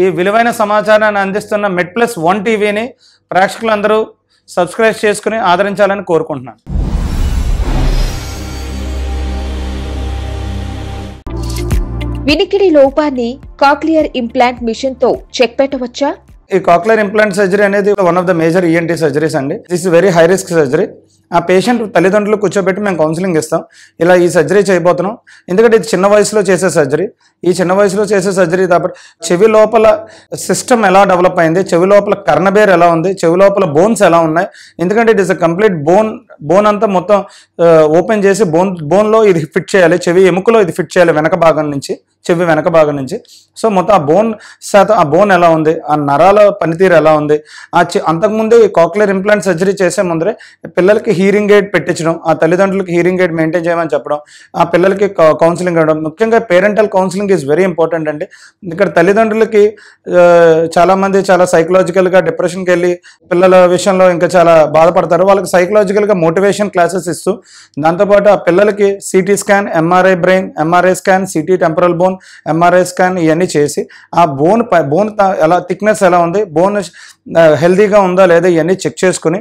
ఈ విలువైన సమాచారాన్ని అందిస్తున్న మెడ్ ప్లస్ వన్ టీవీని ప్రేక్షకులందరూ సబ్స్క్రైబ్ చేసుకుని ఆదరించాలని కోరుకుంటున్నాను వినికిడి లోపాన్ని కాక్లియర్ ఇంప్లాంట్ మిషన్తో చెక్ పెట్టవచ్చా ఈ కాక్లర్ ఇంప్లాంట్ సర్జరీ అనేది one of the major ENT surgeries అండి this is very high risk surgery ఆ పేషెంట్ తల్లిదండ్రులు కూర్చోబెట్టి మేము కౌన్సిలింగ్ ఇస్తాం ఇలా ఈ సర్జరీ చేయబోతున్నాం ఎందుకంటే ఇది చిన్న వయసులో చేసే సర్జరీ ఈ చిన్న వయసులో చేసే సర్జరీ కాబట్టి చెవి లోపల సిస్టమ్ ఎలా డెవలప్ అయింది చెవి లోపల కర్ణబేర్ ఎలా ఉంది చెవి లోపల బోన్స్ ఎలా ఉన్నాయి ఎందుకంటే it is a complete bone bone అంతా మొత్తం ఓపెన్ చేసి బోన్ బోన్లో ఇది ఫిట్ చేయాలి చెవి ఎముకలో ఇది ఫిట్ చేయాలి వెనక భాగం నుంచి చెవి వెనక భాగం నుంచి సో మొత్తం ఆ బోన్ శాతం ఆ బోన్ ఎలా ఉంది ఆ నరాల పనితీరు ఎలా ఉంది ఆ అంతకుముందే కాక్లియర్ ఇంప్లాంట్ సర్జరీ చేసే ముందరే పిల్లలకి హీరింగ్ ఎయిడ్ పెట్టించడం ఆ తల్లిదండ్రులకి హీరింగ్ ఎయిడ్ మెయింటైన్ చేయమని చెప్పడం ఆ పిల్లలకి కౌన్సిలింగ్ ఇవ్వడం ముఖ్యంగా parental counselling is very important అండి ఇక్కడ తల్లిదండ్రులకి చాలామంది చాలా సైకలాజికల్గా డిప్రెషన్కి వెళ్ళి పిల్లల విషయంలో ఇంకా చాలా బాధపడతారు వాళ్ళకి సైకలాజికల్గా మోటివేషన్ క్లాసెస్ ఇస్తూ దాంతోపాటు ఆ పిల్లలకి CT scan MRI brain MRI scan CT temporal bone MRI scan ఇవన్నీ చేసి ఆ బోన్ బోన్ ఎలా థిక్నెస్ ఎలా ఉంది బోన్ హెల్దీగా ఉందా లేదా ఇవన్నీ చెక్ చేసుకుని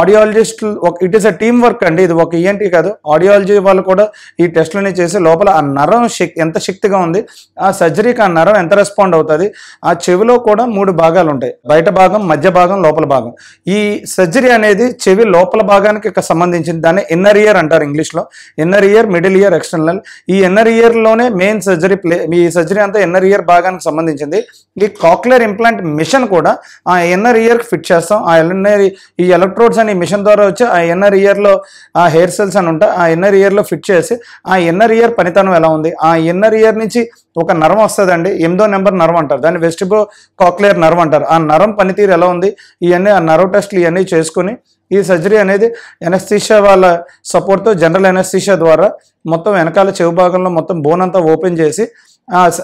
ఆడియాలజిస్ట్ ఒక it is a team work అండి ఇది ఒక ఈఎన్టి e కాదు ఆడియాలజీ వాళ్ళు కూడా ఈ టెస్ట్లని చేసి లోపల ఆ నరం ఎంత శక్తిగా ఉంది ఆ సర్జరీకి ఆ నరం ఎంత రెస్పాండ్ అవుతుంది ఆ చెవిలో కూడా మూడు భాగాలు ఉంటాయి బయట భాగం మధ్య భాగం లోపల భాగం ఈ సర్జరీ అనేది చెవి లోపల భాగానికి సంబంధించిన దాన్ని ఇన్నర్ ఇయర్ అంటారు ఇంగ్లీష్లో inner ear middle ear external ఈ ఇన్నర్ ఇయర్లోనే మెయిన్ సర్జరీ ప్లే ఈ సర్జరీ అంతా ఇన్నర్ ఇయర్ భాగానికి సంబంధించింది ఈ కాక్లర్ ఇంప్లాంట్ మిషన్ కూడా ఆ ఇన్నర్ ఇయర్కి ఫిట్ చేస్తాం ఆ ఎన్ఆర్ ఈ ఎలక్ట్రోడ్స్ అని మిషన్ ద్వారా వచ్చి ఆ ఇన్నర్ ఇయర్లో ఆ హెయిర్ సెల్స్ అని ఉంటాయి ఆ ఇన్నర్ ఇయర్లో ఫిట్ చేసి ఆ ఇన్నర్ ఇయర్ పనితనం ఎలా ఉంది ఆ ఇన్నర్ ఇయర్ నుంచి ఒక నరం వస్తుందండి ఎనిమిదో నెంబర్ నరం అంటారు దాన్ని బ్రో కాక్లియర్ నరం అంటారు ఆ నరం పనితీరు ఎలా ఉంది ఇవన్నీ ఆ నరవ్ టెస్ట్లు ఇవన్నీ చేసుకుని ఈ సర్జరీ అనేది ఎనస్థీషియా వాళ్ళ సపోర్ట్తో జనరల్ ఎనస్థీషియా ద్వారా మొత్తం వెనకాల చెవి భాగంలో మొత్తం బోన్ అంతా ఓపెన్ చేసి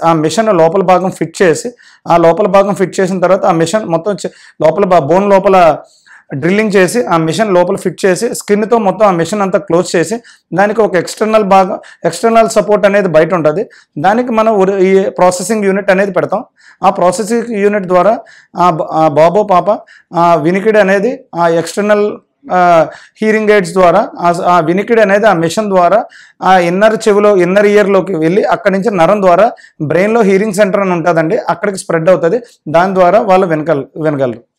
ఆ మిషన్ లోపల భాగం ఫిట్ చేసి ఆ లోపల భాగం ఫిట్ చేసిన తర్వాత ఆ మిషన్ మొత్తం లోపల బోన్ లోపల డ్రిల్లింగ్ చేసి ఆ మిషన్ లోపల ఫిట్ చేసి స్కిన్తో మొత్తం ఆ మిషన్ అంతా క్లోజ్ చేసి దానికి ఒక ఎక్స్టర్నల్ భాగం ఎక్స్టర్నల్ సపోర్ట్ అనేది బయట ఉంటుంది దానికి మనం ఈ ప్రాసెసింగ్ యూనిట్ అనేది పెడతాం ఆ ప్రాసెసింగ్ యూనిట్ ద్వారా ఆ బాబో పాప ఆ వినికిడి అనేది ఆ ఎక్స్టర్నల్ హీరింగ్ ఎయిడ్స్ ద్వారా ఆ వినికిడి అనేది ఆ మిషన్ ద్వారా ఆ ఇన్నర్ చెవిలో ఇన్నర్ ఇయర్లోకి వెళ్ళి అక్కడి నుంచి నరం ద్వారా బ్రెయిన్లో హీరింగ్ సెంటర్ అని ఉంటుందండి అక్కడికి స్ప్రెడ్ అవుతుంది దాని ద్వారా వాళ్ళు వినగల వినగలరు